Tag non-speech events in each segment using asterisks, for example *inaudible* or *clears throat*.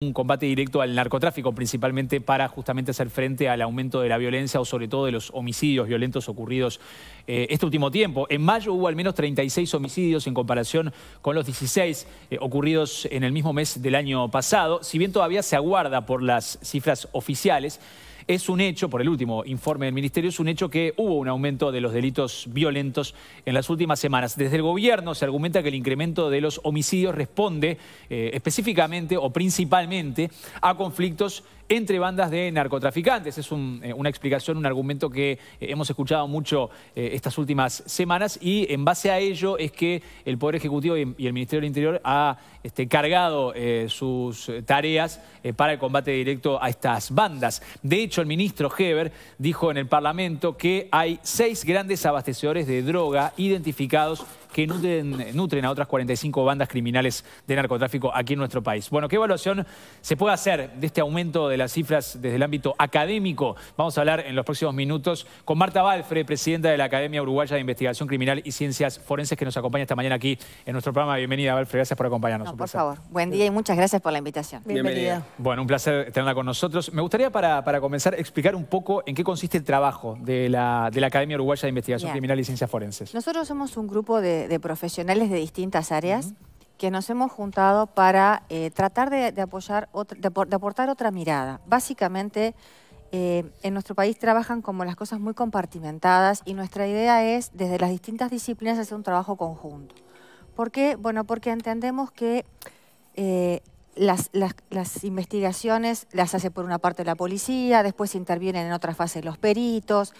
un combate directo al narcotráfico, principalmente para justamente hacer frente al aumento de la violencia o sobre todo de los homicidios violentos ocurridos eh, este último tiempo. En mayo hubo al menos 36 homicidios en comparación con los 16 eh, ocurridos en el mismo mes del año pasado. Si bien todavía se aguarda por las cifras oficiales, es un hecho, por el último informe del Ministerio, es un hecho que hubo un aumento de los delitos violentos en las últimas semanas. Desde el gobierno se argumenta que el incremento de los homicidios responde eh, específicamente o principalmente a conflictos entre bandas de narcotraficantes. Es eh, una explicación, un argumento que eh, hemos escuchado mucho estas últimas semanas y en base a ello es que el Poder Ejecutivo y, el Ministerio del Interior ha este, cargado sus tareas para el combate directo a estas bandas. De hecho, el ministro Heber dijo en el Parlamento que hay seis grandes abastecedores de droga identificados que nutren, a otras 45 bandas criminales de narcotráfico aquí en nuestro país. Bueno, ¿qué evaluación se puede hacer de este aumento de las cifras desde el ámbito académico? Vamos a hablar en los próximos minutos con Marta Balfre, presidenta de la Academia Uruguaya de Investigación Criminal y Ciencias Forenses, que nos acompaña esta mañana aquí en nuestro programa. Bienvenida, Balfre, gracias por acompañarnos. No, por favor, buen día y muchas gracias por la invitación. Bienvenida. Bueno, un placer tenerla con nosotros. Me gustaría para, para comenzar explicar un poco en qué consiste el trabajo de la, de la Academia Uruguaya de Investigación Criminal y Ciencias Forenses. Nosotros somos un grupo de de, profesionales de distintas áreas que nos hemos juntado para eh, tratar de, apoyar, de, aportar otra mirada. Básicamente, eh, en nuestro país trabajan como las cosas muy compartimentadas y nuestra idea es, desde las distintas disciplinas, hacer un trabajo conjunto. ¿Por qué? Bueno, porque entendemos que eh, las, las, investigaciones las hace por una parte la policía, después intervienen en otra fase los peritos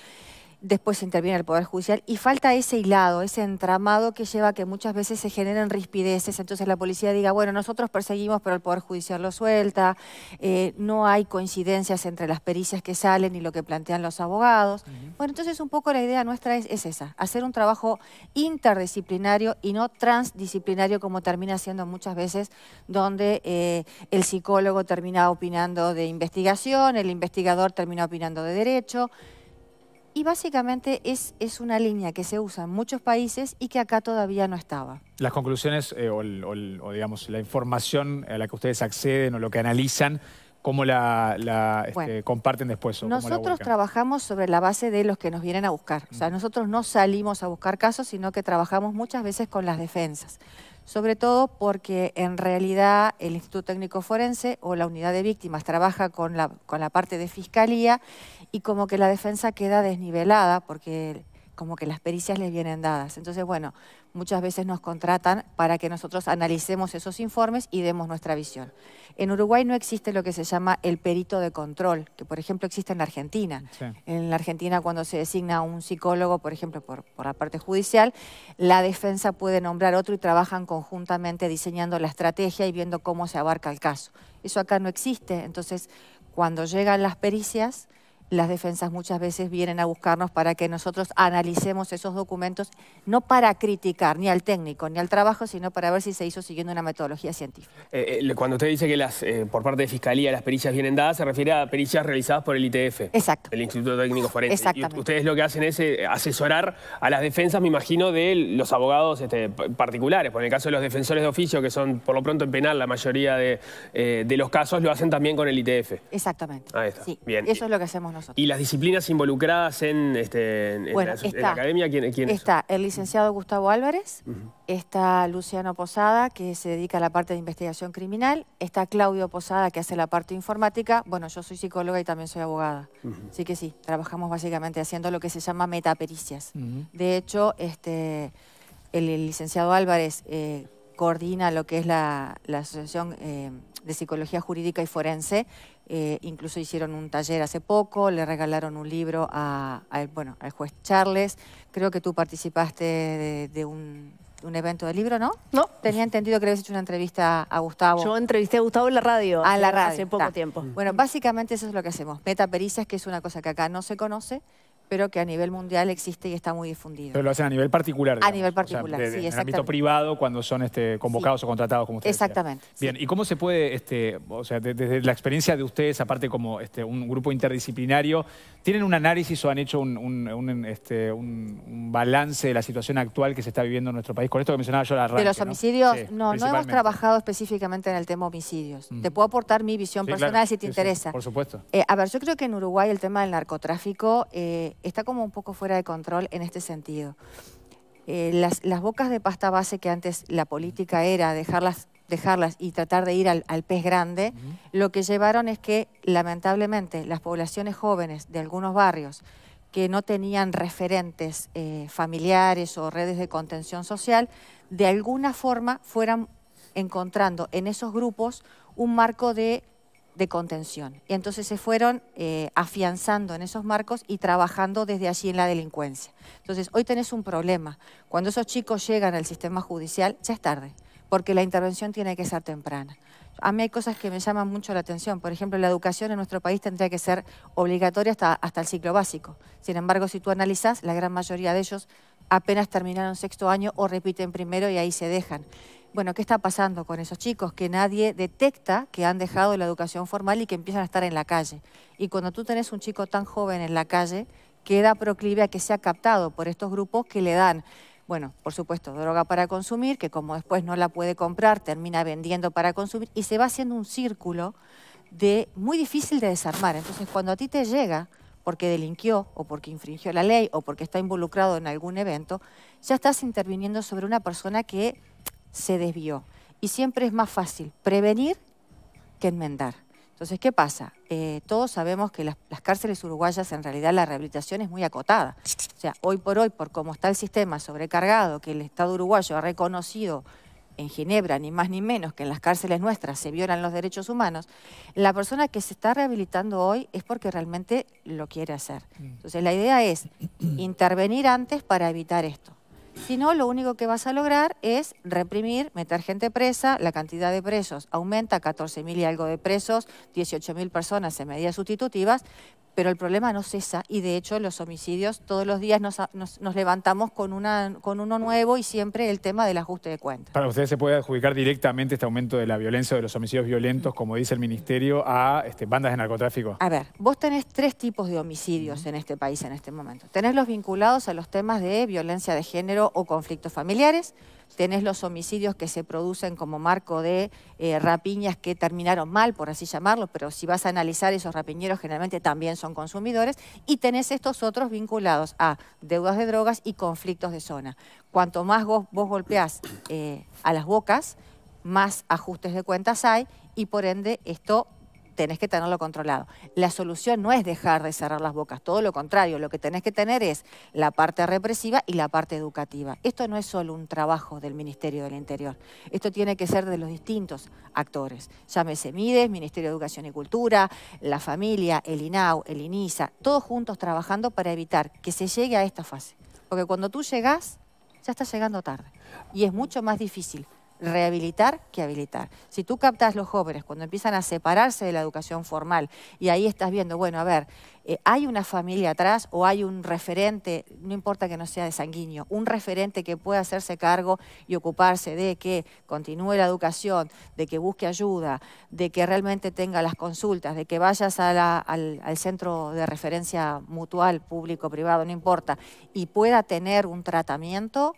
después interviene el Poder Judicial y falta ese hilado, ese entramado que lleva a que muchas veces se generen rispideces, entonces la policía diga, bueno, nosotros perseguimos, pero el Poder Judicial lo suelta, eh, no hay coincidencias entre las pericias que salen y lo que plantean los abogados. Bueno, entonces un poco la idea nuestra es, esa, hacer un trabajo interdisciplinario y no transdisciplinario como termina siendo muchas veces, donde eh, el psicólogo termina opinando de investigación, el investigador termina opinando de derecho, y básicamente es, es una línea que se usa en muchos países y que acá todavía no estaba. Las conclusiones eh, o, o digamos la información a la que ustedes acceden o lo que analizan ¿Cómo la, este, comparten después? nosotros trabajamos sobre la base de los que nos vienen a buscar. O sea, mm. nosotros no salimos a buscar casos, sino que trabajamos muchas veces con las defensas. Sobre todo porque en realidad el Instituto Técnico Forense o la unidad de víctimas trabaja con la, con la parte de fiscalía y como que la defensa queda desnivelada porque como que las pericias les vienen dadas. Entonces, bueno, muchas veces nos contratan para que nosotros analicemos esos informes y demos nuestra visión. En Uruguay no existe lo que se llama el perito de control, que por ejemplo existe en la Argentina. En la Argentina cuando se designa un psicólogo, por ejemplo, por, por la parte judicial, la defensa puede nombrar otro y trabajan conjuntamente diseñando la estrategia y viendo cómo se abarca el caso. Eso acá no existe, entonces cuando llegan las pericias las defensas muchas veces vienen a buscarnos para que nosotros analicemos esos documentos, no para criticar ni al técnico ni al trabajo, sino para ver si se hizo siguiendo una metodología científica. Eh, eh, cuando usted dice que las, eh, por parte de Fiscalía las pericias vienen dadas, se refiere a pericias realizadas por el ITF. Exacto. El Instituto Técnico Forense. Exactamente. ustedes lo que hacen es asesorar a las defensas, me imagino, de los abogados este, particulares. Por el caso de los defensores de oficio, que son por lo pronto en penal la mayoría de, los casos, lo hacen también con el ITF. Exactamente. Ahí está. Sí. Bien. Eso es lo que hacemos nosotros. ¿Y las disciplinas involucradas en, este, la, academia? ¿quién, está el licenciado Gustavo Álvarez, está Luciano Posada, que se dedica a la parte de investigación criminal, está Claudio Posada, que hace la parte informática. Bueno, yo soy psicóloga y también soy abogada. Así que sí, trabajamos básicamente haciendo lo que se llama metapericias. De hecho, este, el, licenciado Álvarez... Eh, coordina lo que es la, Asociación eh, de Psicología Jurídica y Forense, eh, incluso hicieron un taller hace poco, le regalaron un libro a, bueno, al juez Charles. Creo que tú participaste de, un, evento de libro, ¿no? No. Tenía entendido que le habías hecho una entrevista a Gustavo. Yo entrevisté a Gustavo en la radio. A la radio. Hace poco tiempo. Bueno, básicamente eso es lo que hacemos. pericias, que es una cosa que acá no se conoce, pero que a nivel mundial existe y está muy difundido. Pero lo hacen a nivel particular. A nivel particular, sí, En el ámbito privado, cuando son este, convocados o contratados, como ustedes. Exactamente. Bien, ¿y cómo se puede, este, o sea, desde la experiencia de ustedes, aparte como este, un grupo interdisciplinario, ¿tienen un análisis o han hecho un, este, balance de la situación actual que se está viviendo en nuestro país? Con esto que mencionaba yo la radio. De los homicidios, no, no, hemos trabajado específicamente en el tema homicidios. Mm. Te puedo aportar mi visión personal si te interesa. por supuesto. Eh, a ver, yo creo que en Uruguay el tema del narcotráfico... Eh, está como un poco fuera de control en este sentido. Eh, las, bocas de pasta base que antes la política era dejarlas, dejarlas y tratar de ir al, pez grande, lo que llevaron es que lamentablemente las poblaciones jóvenes de algunos barrios que no tenían referentes eh, familiares o redes de contención social, de alguna forma fueran encontrando en esos grupos un marco de de contención. Y entonces se fueron eh, afianzando en esos marcos y trabajando desde allí en la delincuencia. Entonces hoy tenés un problema. Cuando esos chicos llegan al sistema judicial, ya es tarde, porque la intervención tiene que ser temprana. A mí hay cosas que me llaman mucho la atención. Por ejemplo, la educación en nuestro país tendría que ser obligatoria hasta, hasta el ciclo básico. Sin embargo, si tú analizas, la gran mayoría de ellos apenas terminaron sexto año o repiten primero y ahí se dejan bueno, ¿qué está pasando con esos chicos? Que nadie detecta que han dejado la educación formal y que empiezan a estar en la calle. Y cuando tú tenés un chico tan joven en la calle, queda proclive a que sea captado por estos grupos que le dan bueno, por supuesto, droga para consumir, que como después no la puede comprar, termina vendiendo para consumir y se va haciendo un círculo de muy difícil de desarmar. Entonces, cuando a ti te llega porque delinquió o porque infringió la ley o porque está involucrado en algún evento, ya estás interviniendo sobre una persona que se desvió. Y siempre es más fácil prevenir que enmendar. Entonces, ¿qué pasa? Eh, todos sabemos que las, las, cárceles uruguayas, en realidad, la rehabilitación es muy acotada. O sea, hoy por hoy, por cómo está el sistema sobrecargado, que el Estado uruguayo ha reconocido en Ginebra, ni más ni menos que en las cárceles nuestras se violan los derechos humanos, la persona que se está rehabilitando hoy es porque realmente lo quiere hacer. Mm. Entonces, la idea es intervenir antes para evitar esto. Si no, lo único que vas a lograr es reprimir, meter gente presa, la cantidad de presos aumenta, 14.000 y algo de presos, 18.000 personas en medidas sustitutivas, pero el problema no cesa y de hecho los homicidios todos los días nos, levantamos con, una, con uno nuevo y siempre el tema del ajuste de cuentas. Para ustedes se puede adjudicar directamente este aumento de la violencia o de los homicidios violentos, como dice el Ministerio, a este, bandas de narcotráfico. A ver, vos tenés tres tipos de homicidios en este país en este momento. Tenés los vinculados a los temas de violencia de género o conflictos familiares, tenés los homicidios que se producen como marco de eh, rapiñas que terminaron mal, por así llamarlo, pero si vas a analizar esos rapiñeros generalmente también son consumidores, y tenés estos otros vinculados a deudas de drogas y conflictos de zona. Cuanto más vos, vos golpeás eh, a las bocas, más ajustes de cuentas hay y por ende esto tenés que tenerlo controlado. La solución no es dejar de cerrar las bocas, todo lo contrario, lo que tenés que tener es la parte represiva y la parte educativa. Esto no es solo un trabajo del Ministerio del Interior, esto tiene que ser de los distintos actores, llámese MIDES, Ministerio de Educación y Cultura, la familia, el INAU, el INISA, todos juntos trabajando para evitar que se llegue a esta fase. Porque cuando tú llegas, ya estás llegando tarde y es mucho más difícil rehabilitar que habilitar. Si tú captas los jóvenes cuando empiezan a separarse de la educación formal y ahí estás viendo, bueno, a ver, eh, hay una familia atrás o hay un referente, no importa que no sea de sanguíneo, un referente que pueda hacerse cargo y ocuparse de que continúe la educación, de que busque ayuda, de que realmente tenga las consultas, de que vayas al, al centro de referencia mutual, público, privado, no importa, y pueda tener un tratamiento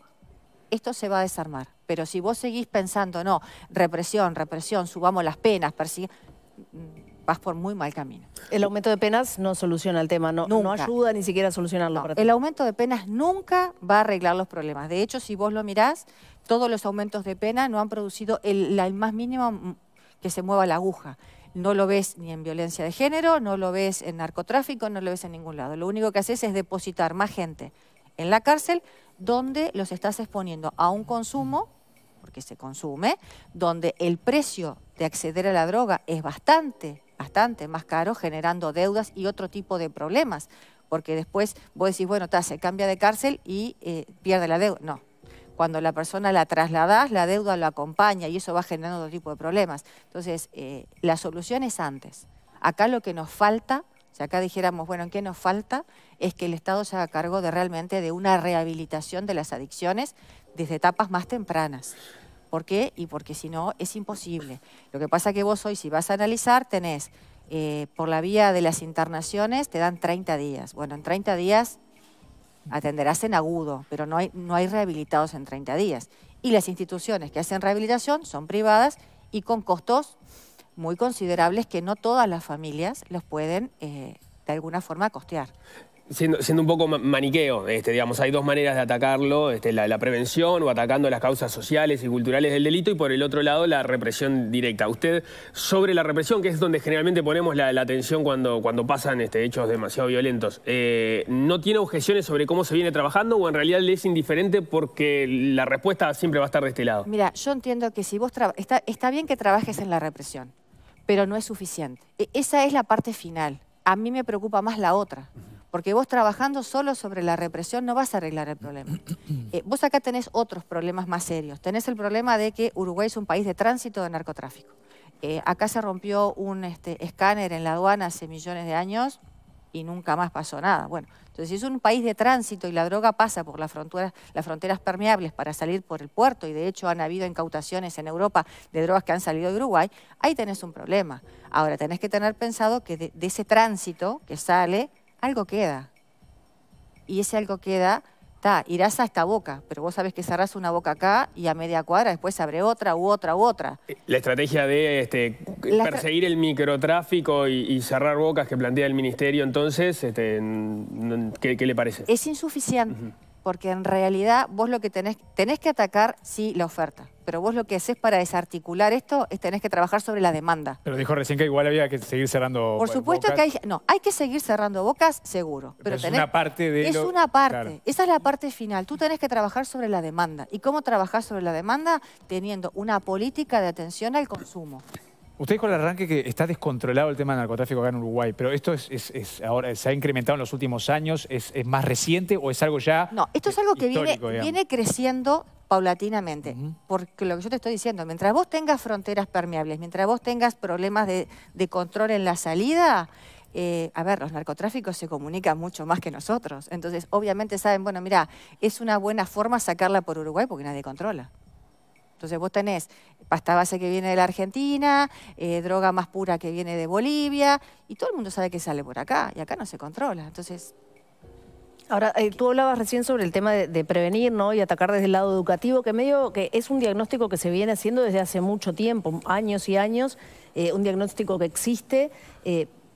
esto se va a desarmar. Pero si vos seguís pensando, no, represión, represión, subamos las penas, mm, vas por muy mal camino. El aumento de penas no soluciona el tema, no, no ayuda ni siquiera a solucionarlo. el aumento de penas nunca va a arreglar los problemas. De hecho, si vos lo mirás, todos los aumentos de pena no han producido la, el más mínimo mm, que se mueva la aguja no lo ves ni en violencia de género, no lo ves en narcotráfico, no lo ves en ningún lado. Lo único que haces es depositar más gente en la cárcel, donde los estás exponiendo a un consumo, porque se consume, donde el precio de acceder a la droga es bastante, bastante más caro, generando deudas y otro tipo de problemas. Porque después vos decís, bueno, se cambia de cárcel y eh, pierde la deuda. No, cuando la persona la trasladas, la deuda lo acompaña y eso va generando otro tipo de problemas. Entonces, eh, la solución es antes. Acá lo que nos falta, si acá dijéramos, bueno, ¿en qué nos falta? es que el Estado se haga cargo de realmente de una rehabilitación de las adicciones desde etapas más tempranas. ¿Por qué? Y porque si no es imposible. Lo que pasa que vos hoy, si vas a analizar, tenés eh, por la vía de las internaciones, te dan 30 días. Bueno, en 30 días atenderás en agudo, pero no hay, no hay rehabilitados en 30 días. Y las instituciones que hacen rehabilitación son privadas y con costos muy considerables que no todas las familias los pueden eh, de alguna forma costear. Siendo, un poco maniqueo, este, digamos, hay dos maneras de atacarlo, este, la, prevención o atacando las causas sociales y culturales del delito y por el otro lado la represión directa. Usted, sobre la represión, que es donde generalmente ponemos la, atención cuando, cuando pasan este, hechos demasiado violentos, eh, ¿no tiene objeciones sobre cómo se viene trabajando o en realidad le es indiferente porque la respuesta siempre va a estar de este lado? Mira, yo entiendo que si vos... Está, está bien que trabajes en la represión, pero no es suficiente. E-, esa es la parte final. A mí me preocupa más la otra. Porque vos trabajando solo sobre la represión no vas a arreglar el problema. *clears throat* Eh, vos acá tenés otros problemas más serios. Tenés el problema de que Uruguay es un país de tránsito de narcotráfico. Eh, acá se rompió un este, escáner en la aduana hace millones de años y nunca más pasó nada. Bueno, entonces si es un país de tránsito y la droga pasa por las fronteras, las fronteras permeables para salir por el puerto, y de hecho han habido incautaciones en Europa de drogas que han salido de Uruguay, ahí tenés un problema. Ahora, tenés que tener pensado que de ese tránsito que sale algo queda. Y ese algo queda, está, irás a esta boca, pero vos sabés que cerrás una boca acá y a media cuadra después abre otra u otra u otra. Eh, la estrategia de este, perseguir el microtráfico y, cerrar bocas que plantea el ministerio, entonces, este, ¿qué, le parece? Es insuficiente porque en realidad vos lo que tenés, tenés que atacar, sí, la oferta, pero vos lo que haces para desarticular esto es tenés que trabajar sobre la demanda. Pero dijo recién que igual había que seguir cerrando pues, bocas. Por supuesto que hay, no, hay que seguir cerrando bocas, seguro. Pero, es una parte de Es una parte, esa es la parte final. Tú tenés que trabajar sobre la demanda. ¿Y cómo trabajar sobre la demanda? Teniendo una política de atención al consumo. Usted dijo al arranque que está descontrolado el tema del narcotráfico acá en Uruguay, pero esto es, ahora se ha incrementado en los últimos años, ¿Es, más reciente o es algo ya No, esto es eh, algo que viene, creciendo paulatinamente, porque lo que yo te estoy diciendo, mientras vos tengas fronteras permeables, mientras vos tengas problemas de, de control en la salida, eh, a ver, los narcotráficos se comunican mucho más que nosotros, entonces obviamente saben, bueno, mira, es una buena forma sacarla por Uruguay porque nadie controla. Entonces vos tenés pasta base que viene de la Argentina, eh, droga más pura que viene de Bolivia, y todo el mundo sabe que sale por acá, y acá no se controla. Entonces, Ahora, eh, tú hablabas recién sobre el tema de, prevenir ¿no? y atacar desde el lado educativo, que medio que es un diagnóstico que se viene haciendo desde hace mucho tiempo, años y años, eh, un diagnóstico que existe,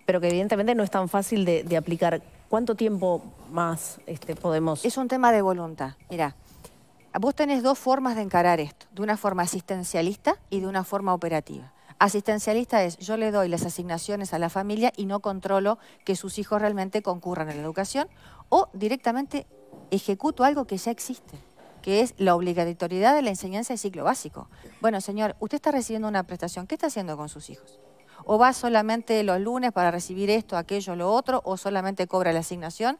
pero que evidentemente no es tan fácil de, aplicar. ¿Cuánto tiempo más este, podemos...? Es un tema de voluntad. Mira, vos tenés dos formas de encarar esto, de una forma asistencialista y de una forma operativa. Asistencialista es yo le doy las asignaciones a la familia y no controlo que sus hijos realmente concurran en la educación o directamente ejecuto algo que ya existe, que es la obligatoriedad de la enseñanza de ciclo básico. Bueno, señor, usted está recibiendo una prestación, ¿qué está haciendo con sus hijos? ¿O va solamente los lunes para recibir esto, aquello, lo otro, o solamente cobra la asignación?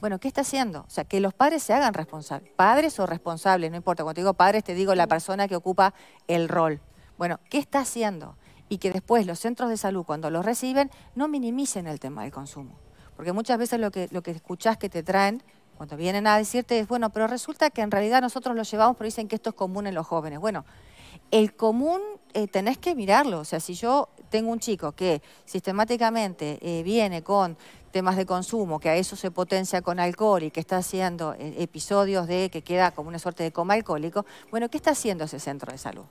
Bueno, ¿qué está haciendo? O sea, que los padres se hagan responsables. Padres o responsables, no importa. Cuando te digo padres, te digo la persona que ocupa el rol. Bueno, ¿qué está haciendo? Y que después los centros de salud, cuando los reciben, no minimicen el tema del consumo. Porque muchas veces lo que, lo que escuchás que te traen cuando vienen a decirte es, bueno, pero resulta que en realidad nosotros lo llevamos, pero dicen que esto es común en los jóvenes. Bueno, el común eh, tenés que mirarlo. O sea, si yo tengo un chico que sistemáticamente eh, viene con temas de consumo, que a eso se potencia con alcohol y que está haciendo eh, episodios de que queda como una suerte de coma alcohólico, bueno, ¿qué está haciendo ese centro de salud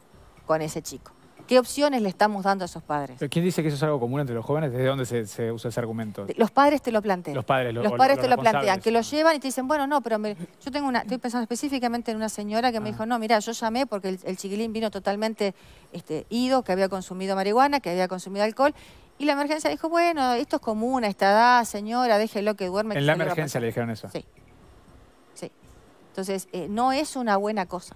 con ese chico? ¿Qué opciones le estamos dando a esos padres? ¿Quién dice que eso es algo común entre los jóvenes? ¿Desde dónde se, usa ese argumento? Los padres te lo plantean. Los padres, lo, los padres te lo plantean, que lo llevan y te dicen, bueno, no, pero yo tengo una, estoy pensando específicamente en una señora que me ah. dijo, no, mira, yo llamé porque el, chiquilín vino totalmente este, ido, que había consumido marihuana, que había consumido alcohol. Y la emergencia dijo, bueno, esto es común a esta edad, señora, déjelo que duerme. En la emergencia le dijeron eso. Sí. Sí. Entonces, eh, no es una buena cosa.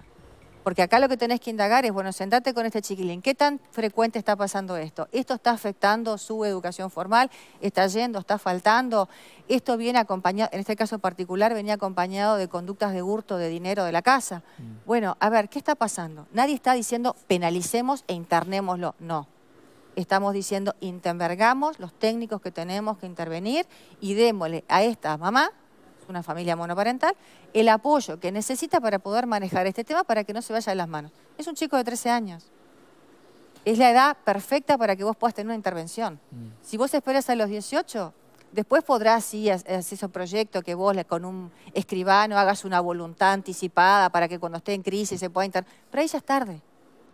Porque acá lo que tenés que indagar es, bueno, sentate con este chiquilín, ¿qué tan frecuente está pasando esto? ¿Esto está afectando su educación formal? ¿Está yendo? ¿Está faltando? Esto viene acompañado, en este caso particular, venía acompañado de conductas de hurto de dinero de la casa. Mm. Bueno, a ver, ¿qué está pasando? Nadie está diciendo penalicemos e internémoslo, no. Estamos diciendo intervergamos los técnicos que tenemos que intervenir y démosle a esta mamá una familia monoparental, el apoyo que necesita para poder manejar este tema para que no se vaya de las manos. Es un chico de 13 años. Es la edad perfecta para que vos puedas tener una intervención. Mm. Si vos esperas a los 18, después podrás, ir hacer ese proyecto que vos con un escribano hagas una voluntad anticipada para que cuando esté en crisis se pueda intervenir. Pero ahí ya es tarde,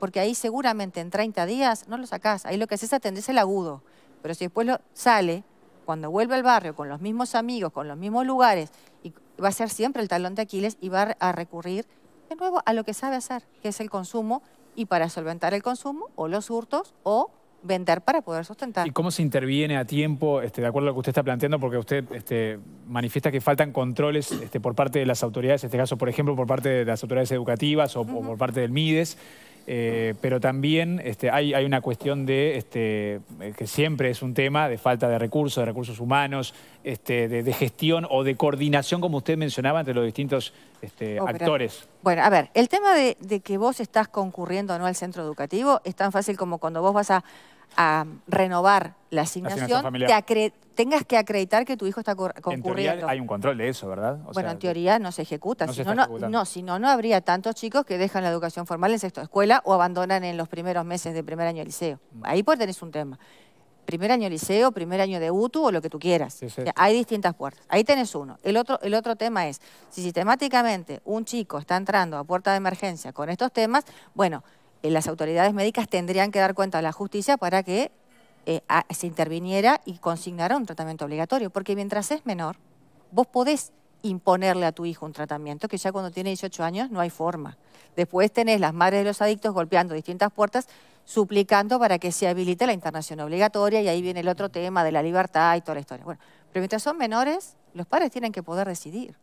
porque ahí seguramente en 30 días no lo sacás. Ahí lo que haces es atenderse el agudo. Pero si después lo sale, cuando vuelve al barrio con los mismos amigos, con los mismos lugares, y va a ser siempre el talón de Aquiles y va a recurrir de nuevo a lo que sabe hacer, que es el consumo, y para solventar el consumo o los hurtos o vender para poder sustentar. ¿Y cómo se interviene a tiempo, este, de acuerdo a lo que usted está planteando? Porque usted este, manifiesta que faltan controles este, por parte de las autoridades, en este caso, por ejemplo, por parte de las autoridades educativas o, por parte del MIDES. Eh, pero también hay, hay, una cuestión de que siempre es un tema de falta de recursos, de recursos humanos, de, de, gestión o de coordinación, como usted mencionaba, entre los distintos este, oh, actores. bueno, a ver, el tema de, que vos estás concurriendo o no al centro educativo es tan fácil como cuando vos vas a, renovar la asignación, tengas que acreditar que tu hijo está concurriendo. hay un control de eso, ¿verdad? bueno, en teoría no se ejecuta. No, si no, no, habría tantos chicos que dejan la educación formal en sexto de escuela o abandonan en los primeros meses de primer año de liceo. Mm. Ahí pues tenés un tema primer año de liceo, primer año de UTU o lo que tú quieras. hay distintas puertas. Ahí tenés uno. El otro, el otro tema es, si sistemáticamente un chico está entrando a puerta de emergencia con estos temas, bueno, eh, las autoridades médicas tendrían que dar cuenta a la justicia para que eh, se interviniera y consignara un tratamiento obligatorio. Porque mientras es menor, vos podés imponerle a tu hijo un tratamiento que ya cuando tiene 18 años no hay forma. Después tenés las madres de los adictos golpeando distintas puertas suplicando para que se habilite la internación obligatoria y ahí viene el otro tema de la libertad y toda la historia. Bueno, pero mientras son menores, los padres tienen que poder decidir.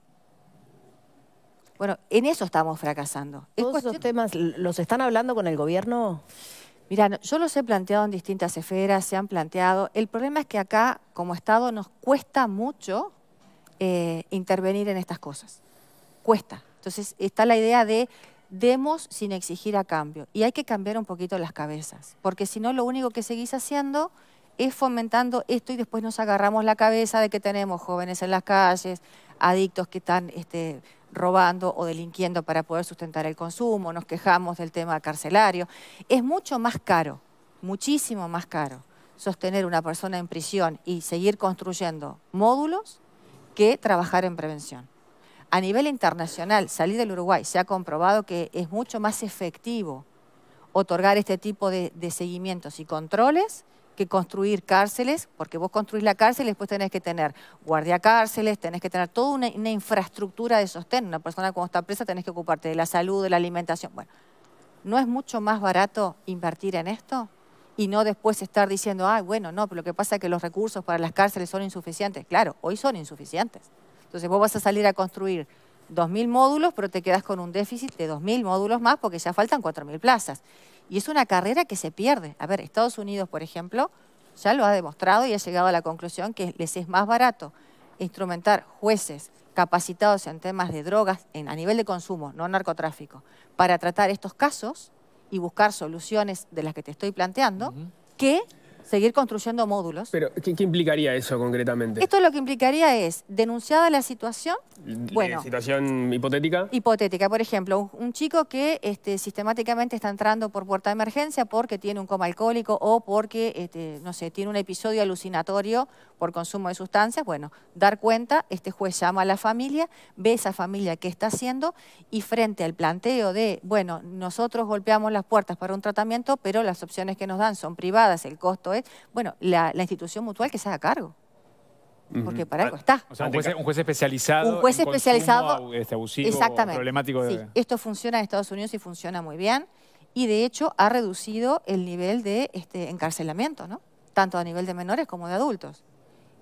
Bueno, en eso estamos fracasando. ¿Todos esos temas los están hablando con el gobierno? Mirá, yo los he planteado en distintas esferas, se han planteado. El problema es que acá, como Estado, nos cuesta mucho eh, intervenir en estas cosas. Cuesta. Entonces, está la idea de demos sin exigir a cambio. Y hay que cambiar un poquito las cabezas, porque si no lo único que seguís haciendo es fomentando esto y después nos agarramos la cabeza de que tenemos jóvenes en las calles, adictos que están este, robando o delinquiendo para poder sustentar el consumo, nos quejamos del tema carcelario. Es mucho más caro, muchísimo más caro sostener una persona en prisión y seguir construyendo módulos que trabajar en prevención. A nivel internacional, salir del Uruguay se ha comprobado que es mucho más efectivo otorgar este tipo de, seguimientos y controles que construir cárceles, porque vos construís la cárcel y después tenés que tener guardiacárceles, tenés que tener toda una, infraestructura de sostén. Una persona cuando está presa tenés que ocuparte de la salud, de la alimentación. Bueno, ¿no es mucho más barato invertir en esto? Y no después estar diciendo, ah, bueno, no, pero lo que pasa es que los recursos para las cárceles son insuficientes. Claro, hoy son insuficientes. Entonces vos vas a salir a construir 2.000 módulos, pero te quedas con un déficit de 2.000 módulos más porque ya faltan 4.000 plazas. Y es una carrera que se pierde. A ver, Estados Unidos, por ejemplo, ya lo ha demostrado y ha llegado a la conclusión que les es más barato instrumentar jueces capacitados en temas de drogas en, a nivel de consumo, no narcotráfico, para tratar estos casos y buscar soluciones de las que te estoy planteando, que seguir construyendo módulos. Pero, ¿qué, implicaría eso concretamente? Esto lo que implicaría es, denunciada la situación... L mm, eh, ¿Situación hipotética? Hipotética. Por ejemplo, un, chico que este, sistemáticamente está entrando por puerta de emergencia porque tiene un coma alcohólico o porque, este, no sé, tiene un episodio alucinatorio por consumo de sustancias. Bueno, dar cuenta, este juez llama a la familia, ve esa familia qué está haciendo y frente al planteo de, bueno, nosotros golpeamos las puertas para un tratamiento, pero las opciones que nos dan son privadas, el costo es bueno, la, institución mutual que se haga cargo. Porque para algo ah, está. O sea, un juez, especializado. Un juez especializado. Este, exactamente. esto funciona en Estados Unidos y funciona muy bien. Y de hecho ha reducido el nivel de este, encarcelamiento, ¿no? Tanto a nivel de menores como de adultos.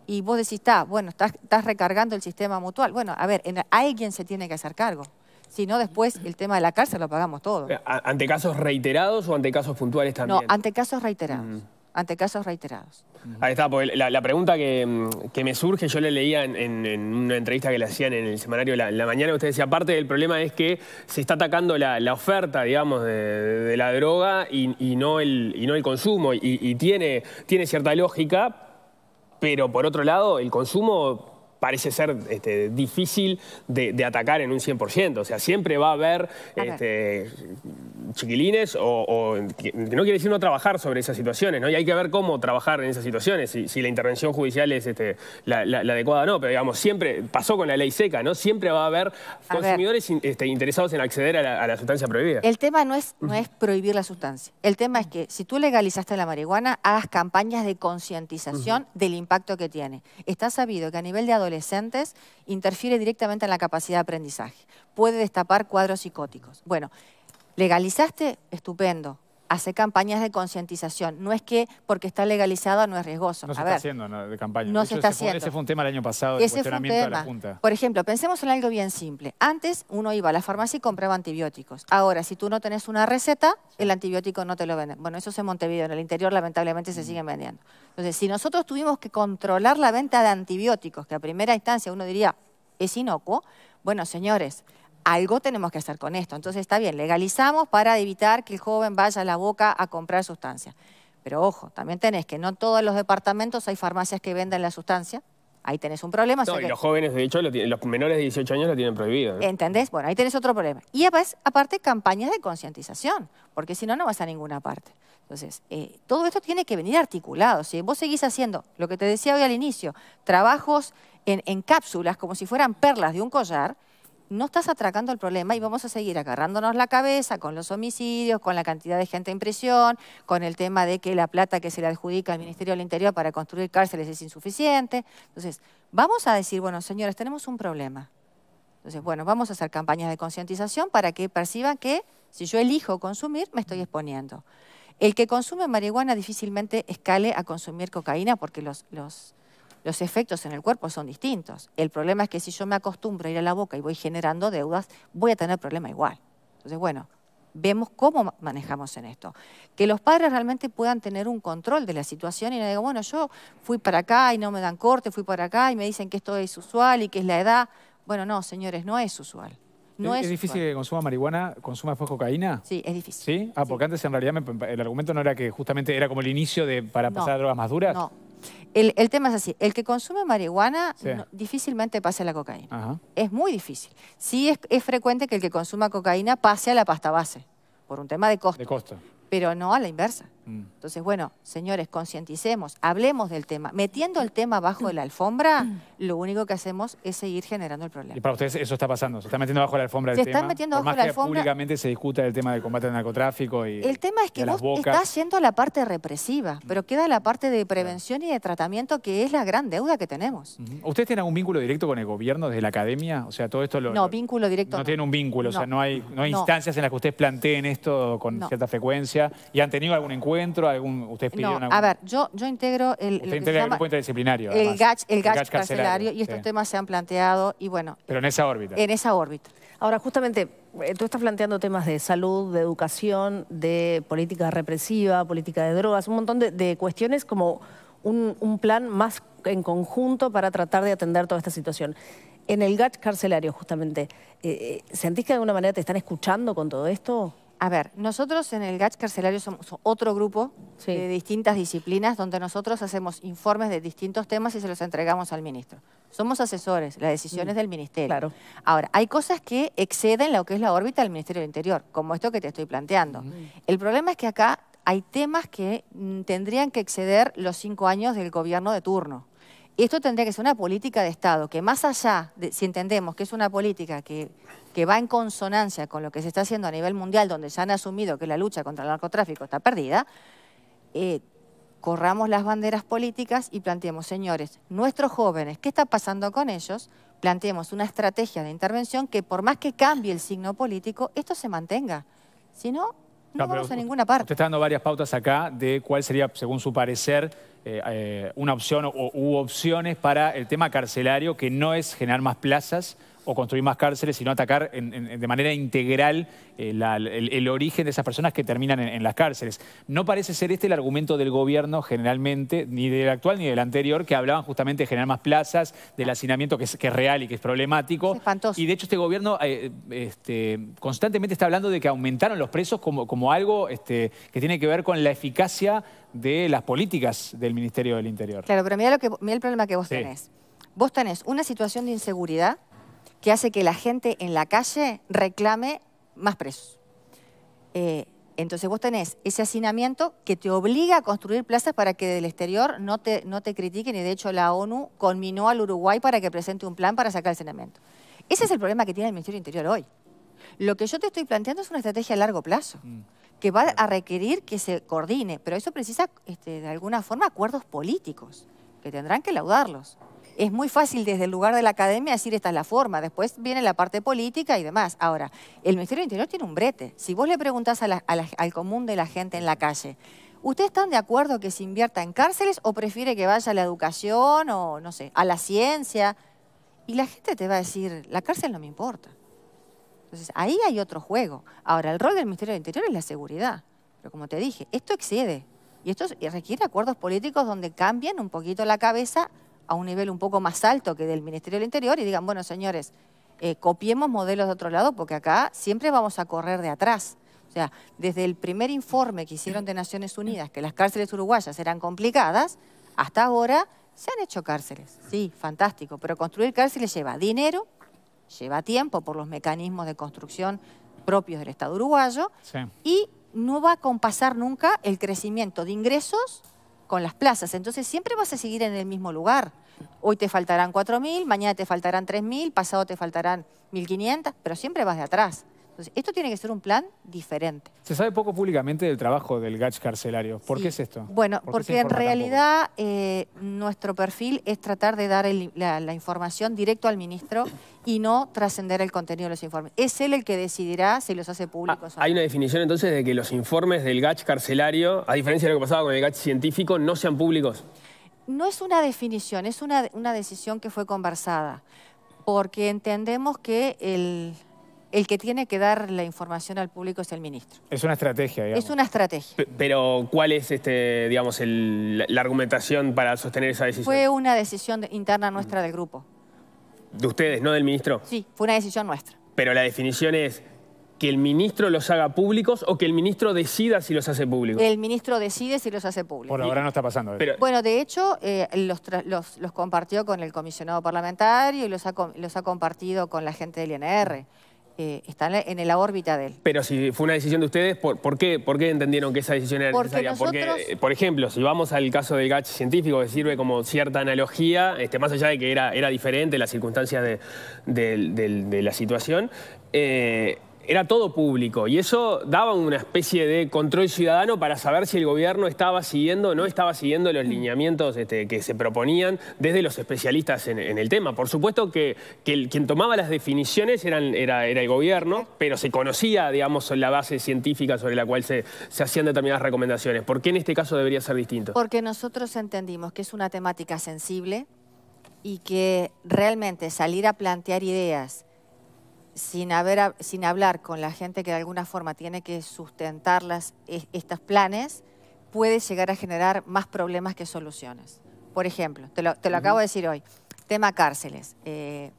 Y vos decís, está, bueno, estás, recargando el sistema mutual. Bueno, a ver, en, alguien se tiene que hacer cargo. Si no, después el tema de la cárcel lo pagamos todos. Eh, ¿Ante casos reiterados o ante casos puntuales también? No, ante casos reiterados ante casos reiterados. Ahí está, porque la, pregunta mm, que, me surge, yo le leía en, una entrevista que le hacían en el semanario La, Mañana, usted decía, parte del problema es que se está atacando la, oferta, digamos, de, la droga y, no el, no el consumo, y, tiene, tiene cierta lógica, pero por otro lado, el consumo parece ser este, difícil de, atacar en un 100%. O sea, siempre va a haber chiquilines o, no quiere decir no trabajar sobre esas situaciones, ¿no? Y hay que ver cómo trabajar en esas situaciones, si, si la intervención judicial es este, la, adecuada o no, pero digamos, siempre pasó con la ley seca, ¿no? Siempre va a haber consumidores este, interesados en acceder a la, sustancia prohibida. El tema no es, no es prohibir la sustancia, el tema es que si tú legalizaste la marihuana, hagas campañas de concientización del impacto que tiene. Está sabido que a nivel de adolescentes interfiere directamente en la capacidad de aprendizaje, puede destapar cuadros psicóticos. Bueno, legalizaste, estupendo. Hace campañas de concientización. No es que porque está legalizada no es riesgoso. No se está haciendo de campaña. No se está ese Fue, ese fue un tema el año pasado, ese el de la Junta. Por ejemplo, pensemos en algo bien simple. Antes uno iba a la farmacia y compraba antibióticos. Ahora, si tú no tenés una receta, el antibiótico no te lo venden. Bueno, eso es en Montevideo. En el interior, lamentablemente, se mm. siguen vendiendo. Entonces, si nosotros tuvimos que controlar la venta de antibióticos, que a primera instancia uno diría es inocuo, bueno, señores, algo tenemos que hacer con esto. Entonces está bien, legalizamos para evitar que el joven vaya a la boca a comprar sustancias. Pero ojo, también tenés que no todos los departamentos hay farmacias que venden la sustancia. Ahí tenés un problema. los jóvenes, de hecho, los menores de 18 años lo tienen prohibido. ¿Entendés? Bueno, ahí tenés otro problema. Y aparte, campañas de concientización, porque si no, no vas a ninguna parte. Entonces, eh, todo esto tiene que venir articulado. Si vos seguís haciendo, lo que te decía hoy al inicio, trabajos en, en cápsulas como si fueran perlas de un collar, no estás atracando el problema y vamos a seguir agarrándonos la cabeza con los homicidios, con la cantidad de gente en prisión, con el tema de que la plata que se le adjudica al Ministerio del Interior para construir cárceles es insuficiente. Entonces, vamos a decir, bueno, señores, tenemos un problema. Entonces, bueno, vamos a hacer campañas de concientización para que perciban que si yo elijo consumir, me estoy exponiendo. El que consume marihuana difícilmente escale a consumir cocaína porque los, los los efectos en el cuerpo son distintos. El problema es que si yo me acostumbro a ir a la boca y voy generando deudas, voy a tener problema igual. Entonces, bueno, vemos cómo manejamos en esto. Que los padres realmente puedan tener un control de la situación y no digan, bueno, yo fui para acá y no me dan corte, fui para acá y me dicen que esto es usual y que es la edad. Bueno, no, señores, no es usual. No ¿Es, difícil que consuma marihuana, consuma después cocaína? Sí, es difícil. ¿Sí? Ah, porque antes en realidad el argumento no era que justamente era como el inicio de para pasar a drogas más duras. No, el, tema es así, el que consume marihuana difícilmente pase a la cocaína. Es muy difícil. Sí es, frecuente que el que consuma cocaína pase a la pasta base, por un tema de costo. De costo. Pero no a la inversa. Mm. Entonces, bueno, señores, concienticemos, hablemos del tema. Metiendo el tema bajo la alfombra, lo único que hacemos es seguir generando el problema. Y para ustedes eso está pasando, se está metiendo bajo la alfombra tema. Se están metiendo bajo más la que alfombra. Públicamente se discuta el tema del combate al narcotráfico y. El tema es que vos estás yendo la parte represiva, pero queda la parte de prevención y de tratamiento que es la gran deuda que tenemos. ¿Ustedes tienen algún vínculo directo con el gobierno desde la academia? O sea, todo esto lo. No, vínculo directo. No, no. tienen un vínculo, o sea, no hay, no hay instancias en las que ustedes planteen esto con cierta frecuencia y han tenido algún encuentro dentro Algún, ¿Ustedes no, a ver, yo, yo integro el... Usted el grupo interdisciplinario, carcelario, y estos temas se han planteado y bueno... Pero en esa órbita. En esa órbita. Ahora, justamente, eh, tú estás planteando temas de salud, de educación, de política represiva, política de drogas, un montón de, cuestiones como un, plan más en conjunto para tratar de atender toda esta situación. En el Gatch carcelario, justamente, eh, eh, ¿sentís que de alguna manera te están escuchando con todo esto? A ver, nosotros en el GACH carcelario somos otro grupo de distintas disciplinas donde nosotros hacemos informes de distintos temas y se los entregamos al ministro. Somos asesores, la decisión es mm, del ministerio. Ahora, hay cosas que exceden lo que es la órbita del Ministerio del Interior, como esto que te estoy planteando. Mm. El problema es que acá hay temas que mm, tendrían que exceder los cinco años del gobierno de turno. Esto tendría que ser una política de Estado, que más allá, de, si entendemos que es una política que que va en consonancia con lo que se está haciendo a nivel mundial, donde ya han asumido que la lucha contra el narcotráfico está perdida, eh, corramos las banderas políticas y planteemos, señores, nuestros jóvenes, ¿qué está pasando con ellos? Planteemos una estrategia de intervención que por más que cambie el signo político, esto se mantenga. Si no, no, vamos a ninguna parte. Usted está dando varias pautas acá de cuál sería, según su parecer, eh, eh, una opción o u opciones para el tema carcelario, que no es generar más plazas, o construir más cárceles, sino atacar de manera integral eh, el, origen de esas personas que terminan en, las cárceles. No parece ser este el argumento del gobierno generalmente, ni del actual ni del anterior, que hablaban justamente de generar más plazas, del hacinamiento que es, que real y que es problemático. Y de hecho este gobierno eh, este, constantemente está hablando de que aumentaron los presos como, como algo este, que tiene que ver con la eficacia de las políticas del Ministerio del Interior. Claro, pero mira, lo que, el problema que vos tenés. Vos tenés una situación de inseguridad que hace que la gente en la calle reclame más presos. Eh, entonces vos tenés ese hacinamiento que te obliga a construir plazas para que del exterior no te, no te critiquen y de hecho la ONU conminó al Uruguay para que presente un plan para sacar el hacinamiento. Ese es el problema que tiene el Ministerio Interior hoy. Lo que yo te estoy planteando es una estrategia a largo plazo, mm. que va a requerir que se coordine, pero eso precisa este, de alguna forma acuerdos políticos, que tendrán que laudarlos es muy fácil desde el lugar de la academia decir esta es la forma, después viene la parte política y demás. Ahora, el Ministerio del Interior tiene un brete. Si vos le preguntás al común de la gente en la calle, ¿Ustedes están de acuerdo que se invierta en cárceles o prefiere que vaya a la educación o, no sé, a la ciencia? Y la gente te va a decir, la cárcel no me importa. Entonces, ahí hay otro juego. Ahora, el rol del Ministerio del Interior es la seguridad. Pero como te dije, esto excede. Y esto requiere acuerdos políticos donde cambien un poquito la cabeza a un nivel un poco más alto que del Ministerio del Interior y digan, bueno, señores, eh, copiemos modelos de otro lado porque acá siempre vamos a correr de atrás. O sea, desde el primer informe que hicieron de Naciones Unidas, que las cárceles uruguayas eran complicadas, hasta ahora se han hecho cárceles. Sí, fantástico, pero construir cárceles lleva dinero, lleva tiempo por los mecanismos de construcción propios del Estado uruguayo y no va a compasar nunca el crecimiento de ingresos con las plazas. Entonces siempre vas a seguir en el mismo lugar. Hoy te faltarán 4.000, mañana te faltarán 3.000, pasado te faltarán 1.500, pero siempre vas de atrás. Entonces, esto tiene que ser un plan diferente. Se sabe poco públicamente del trabajo del GACH carcelario. ¿Por qué es esto? Bueno, porque en realidad eh, nuestro perfil es tratar de dar la, información directo al ministro y no trascender el contenido de los informes. Es él el que decidirá si los hace públicos ah, o no. Hay una definición entonces de que los informes del GACH carcelario, a diferencia de lo que pasaba con el GACH científico, no sean públicos. No es una definición, es una decisión que fue conversada, porque entendemos que el el que tiene que dar la información al público es el ministro. Es una estrategia, Es una estrategia. pero, ¿cuál es, este, digamos, la argumentación para sostener esa decisión? Fue una decisión interna nuestra del grupo. ¿De ustedes, no del ministro? Sí, fue una decisión nuestra. Pero la definición es que el ministro los haga públicos o que el ministro decida si los hace públicos. El ministro decide si los hace públicos. Por ahora no está pasando. bueno, de hecho, eh, los, compartió con el comisionado parlamentario y los los ha compartido con la gente del INR. Eh, están en la órbita de él. Pero si fue una decisión de ustedes, ¿por, qué, por qué, entendieron que esa decisión era Porque necesaria? Nosotros... Eh, por ejemplo, si vamos al caso del GACH científico, que sirve como cierta analogía, este, más allá de que era, era diferente las circunstancias de, de, la situación, eh, era todo público y eso daba una especie de control ciudadano para saber si el gobierno estaba siguiendo o no estaba siguiendo los lineamientos este, que se proponían desde los especialistas en, el tema. Por supuesto que, quien tomaba las definiciones era, el gobierno, pero se conocía, digamos, la base científica sobre la cual se hacían determinadas recomendaciones. ¿Por qué en este caso debería ser distinto? Porque nosotros entendimos que es una temática sensible y que realmente salir a plantear ideas sin, hablar con la gente que de alguna forma tiene que sustentar estos planes, puede llegar a generar más problemas que soluciones. Por ejemplo, te lo, acabo de decir hoy, tema cárceles. Eh,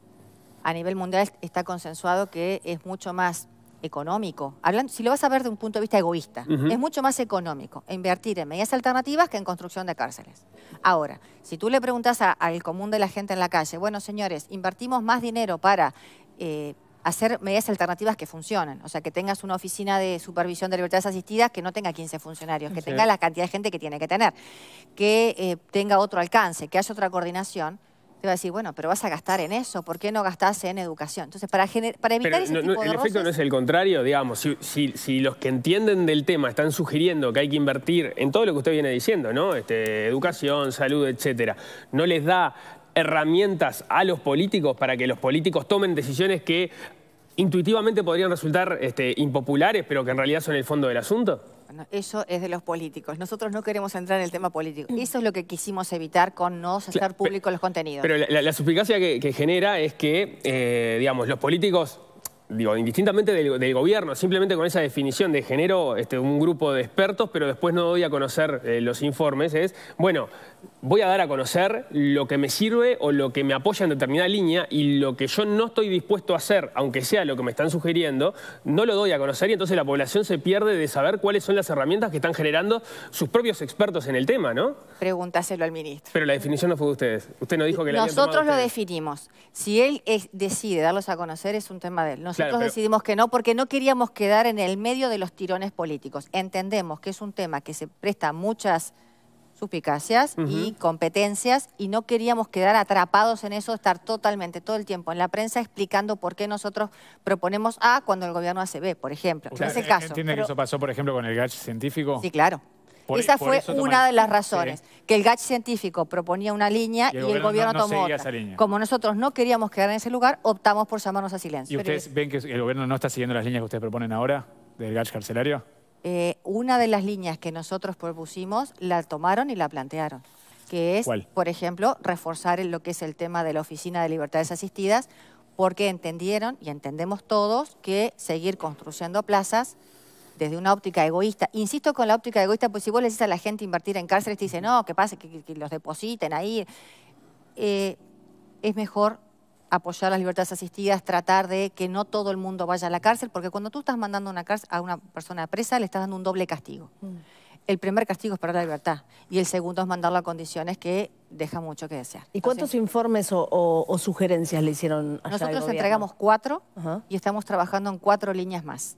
a nivel mundial está consensuado que es mucho más económico, si lo vas a ver de un punto de vista egoísta, es mucho más económico invertir en medidas alternativas que en construcción de cárceles. Ahora, si tú le preguntas al común de la gente en la calle, bueno, señores, invertimos más dinero para eh, hacer medidas alternativas que funcionen. O sea, que tengas una oficina de supervisión de libertades asistidas que no tenga 15 funcionarios, que tenga la cantidad de gente que tiene que tener, que eh, tenga otro alcance, que haya otra coordinación te va a decir, bueno, pero vas a gastar en eso, ¿por qué no gastás en educación? Entonces, para, evitar ese no, tipo de El efecto no es el contrario, digamos. Si, los que entienden del tema están sugiriendo que hay que invertir en todo lo que usted viene diciendo, ¿no? Este, educación, salud, etcétera, no les da herramientas a los políticos para que los políticos tomen decisiones que intuitivamente podrían resultar este, impopulares, pero que en realidad son el fondo del asunto? Bueno, eso es de los políticos. Nosotros no queremos entrar en el tema político. Mm. Eso es lo que quisimos evitar con no hacer públicos los contenidos. Pero la, la, que, genera es que, eh, digamos, los políticos digo, indistintamente del, gobierno, simplemente con esa definición de género este, un grupo de expertos, pero después no doy a conocer eh, los informes, es, bueno, voy a dar a conocer lo que me sirve o lo que me apoya en determinada línea y lo que yo no estoy dispuesto a hacer, aunque sea lo que me están sugiriendo, no lo doy a conocer y entonces la población se pierde de saber cuáles son las herramientas que están generando sus propios expertos en el tema, ¿no? Pregúntaselo al ministro. Pero la definición no fue de ustedes. Usted no dijo que la Nosotros lo definimos. Si él decide darlos a conocer es un tema de él nosotros decidimos que no porque no queríamos quedar en el medio de los tirones políticos. Entendemos que es un tema que se presta muchas suspicacias y competencias y no queríamos quedar atrapados en eso, estar totalmente todo el tiempo en la prensa explicando por qué nosotros proponemos A cuando el gobierno hace B, por ejemplo. ¿e-, ¿Entiende que eso pasó, por ejemplo, con el gas científico? Sí, claro. Esa fue una de las razones, que el GACH científico proponía una línea y el, gobierno, tomó Como nosotros no queríamos quedar en ese lugar, optamos por llamarnos a silencio. ¿Y ustedes ven que el gobierno no está siguiendo las líneas que ustedes proponen ahora del GACH carcelario? Eh, una de las líneas que nosotros propusimos la tomaron y la plantearon que es, por ejemplo, reforzar lo que es el tema de la Oficina de Libertades Asistidas, porque entendieron y entendemos todos que seguir construyendo plazas desde una óptica egoísta. Insisto con la óptica egoísta, pues si vos le dices a la gente invertir en cárceles, te dicen no, que pase, que, los depositen ahí. Eh, es mejor apoyar las libertades asistidas, tratar de que no todo el mundo vaya a la cárcel, porque cuando tú estás mandando una cárcel, a una persona presa, le estás dando un doble castigo. Mm. El primer castigo es para la libertad y el segundo es mandarlo a condiciones que deja mucho que desear. ¿Y cuántos informes o, sugerencias le hicieron? nosotros entregamos cuatro y estamos trabajando en cuatro líneas más.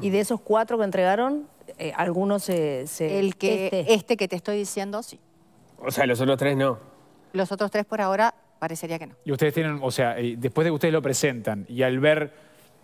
Y de esos cuatro que entregaron, eh, algunos se, El que, este. este. que te estoy diciendo, sí. O sea, los otros tres no. Los otros tres por ahora parecería que no. Y ustedes tienen, o sea, después de que ustedes lo presentan y al ver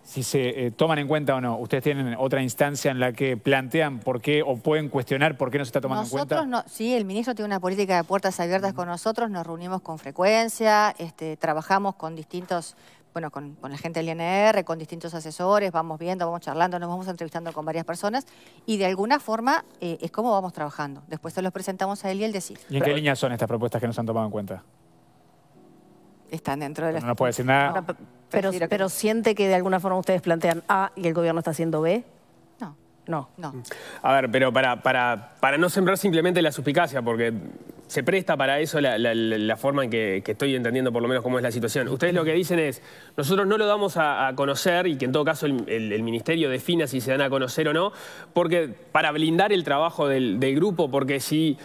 si se eh, toman en cuenta o no, ustedes tienen otra instancia en la que plantean por qué o pueden cuestionar por qué no se está tomando en cuenta. Nosotros no, sí, el ministro tiene una política de puertas abiertas con nosotros, nos reunimos con frecuencia, este, trabajamos con distintos bueno, con, la gente del INR, con distintos asesores, vamos viendo, vamos charlando, nos vamos entrevistando con varias personas y de alguna forma eh, es como vamos trabajando. Después se los presentamos a él y él decide. ¿Y en qué líneas son estas propuestas que nos han tomado en cuenta? Están dentro de las... No puede decir nada. pero, pero siente que de alguna forma ustedes plantean A y el gobierno está haciendo B. No. no. A ver, pero para, para, no sembrar simplemente la suspicacia, porque se presta para eso la, forma en que, estoy entendiendo por lo menos cómo es la situación. Ustedes lo que dicen es, nosotros no lo damos a, conocer y que en todo caso el, ministerio defina si se dan a conocer o no, porque para blindar el trabajo del, del grupo, porque si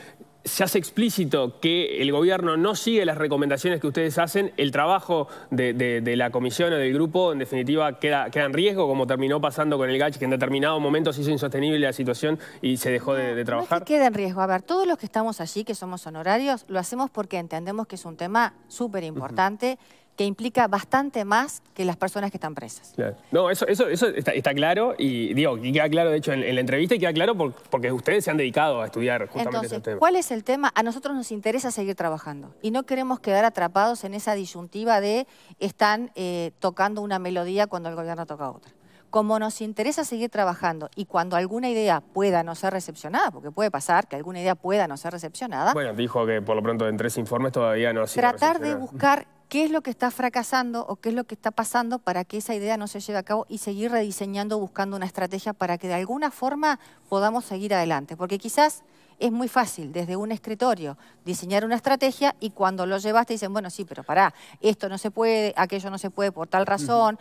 se hace explícito que el gobierno no sigue las recomendaciones que ustedes hacen, el trabajo de, la comisión o del grupo en definitiva queda, en riesgo, como terminó pasando con el GACH, que en determinado momento se hizo insostenible la situación y se dejó de, trabajar. queda en riesgo. A ver, todos los que estamos allí, que somos honorarios, lo hacemos porque entendemos que es un tema súper importante que implica bastante más que las personas que están presas. No, eso, eso, está, claro y digo, queda claro, de hecho, en, la entrevista y queda claro porque ustedes se han dedicado a estudiar justamente Entonces, ¿cuál es el tema? A nosotros nos interesa seguir trabajando y no queremos quedar atrapados en esa disyuntiva de están eh, tocando una melodía cuando el gobierno toca otra. Como nos interesa seguir trabajando y cuando alguna idea pueda no ser recepcionada, porque puede pasar que alguna idea pueda no ser recepcionada. Bueno, dijo que por lo pronto en tres informes todavía no ha sido Tratar de buscar qué es lo que está fracasando o qué es lo que está pasando para que esa idea no se lleve a cabo y seguir rediseñando, buscando una estrategia para que de alguna forma podamos seguir adelante. Porque quizás es muy fácil desde un escritorio diseñar una estrategia y cuando lo llevaste dicen, bueno, sí, pero pará, esto no se puede, aquello no se puede por tal razón.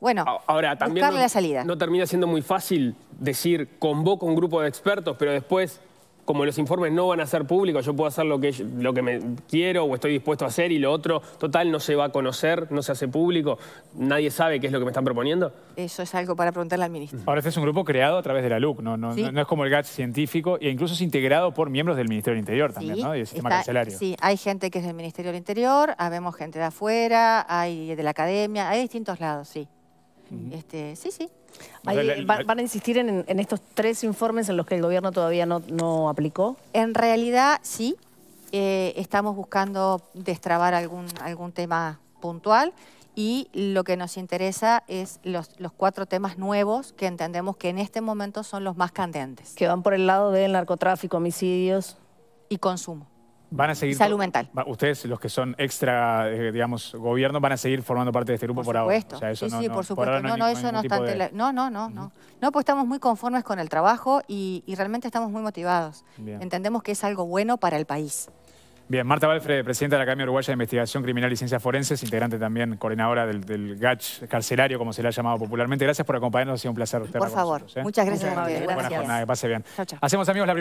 Bueno, Ahora, también buscarle la salida. No termina siendo muy fácil decir, convoco un grupo de expertos, pero después como los informes no van a ser públicos, yo puedo hacer lo que, lo que me quiero o estoy dispuesto a hacer y lo otro, total, no se va a conocer, no se hace público, nadie sabe qué es lo que me están proponiendo. Eso es algo para preguntarle al ministro. Ahora, este es un grupo creado a través de la LUC, no, no, no, es como el GATS científico e incluso es integrado por miembros del Ministerio del Interior también, ¿no? Y Sí, hay gente que es del Ministerio del Interior, habemos ah, gente de afuera, hay de la academia, hay distintos lados, sí. este, sí, sí. Eh, ¿Van a insistir en, estos tres informes en los que el gobierno todavía no, aplicó? En realidad, sí. Eh, estamos buscando destrabar algún, tema puntual y lo que nos interesa es los, cuatro temas nuevos que entendemos que en este momento son los más candentes. Que van por el lado del narcotráfico, homicidios. Y consumo. Van a seguir salud mental. Ustedes, los que son extra, eh, digamos, gobierno, van a seguir formando parte de este grupo por, ahora. Por supuesto, sí, sí, por supuesto. no, no, eso no No, no, no, no. pues estamos muy conformes con el trabajo y, realmente estamos muy motivados. Entendemos que es algo bueno para el país. Bien, Marta Valfred, presidenta de la Academia Uruguaya de Investigación Criminal y Ciencias Forenses, integrante también, coordinadora del, del GACH carcelario, como se le ha llamado popularmente. Gracias por acompañarnos, ha sido un placer. Por favor, ¿eh? muchas gracias. Muchas gracias. que pase bien. Hacemos amigos la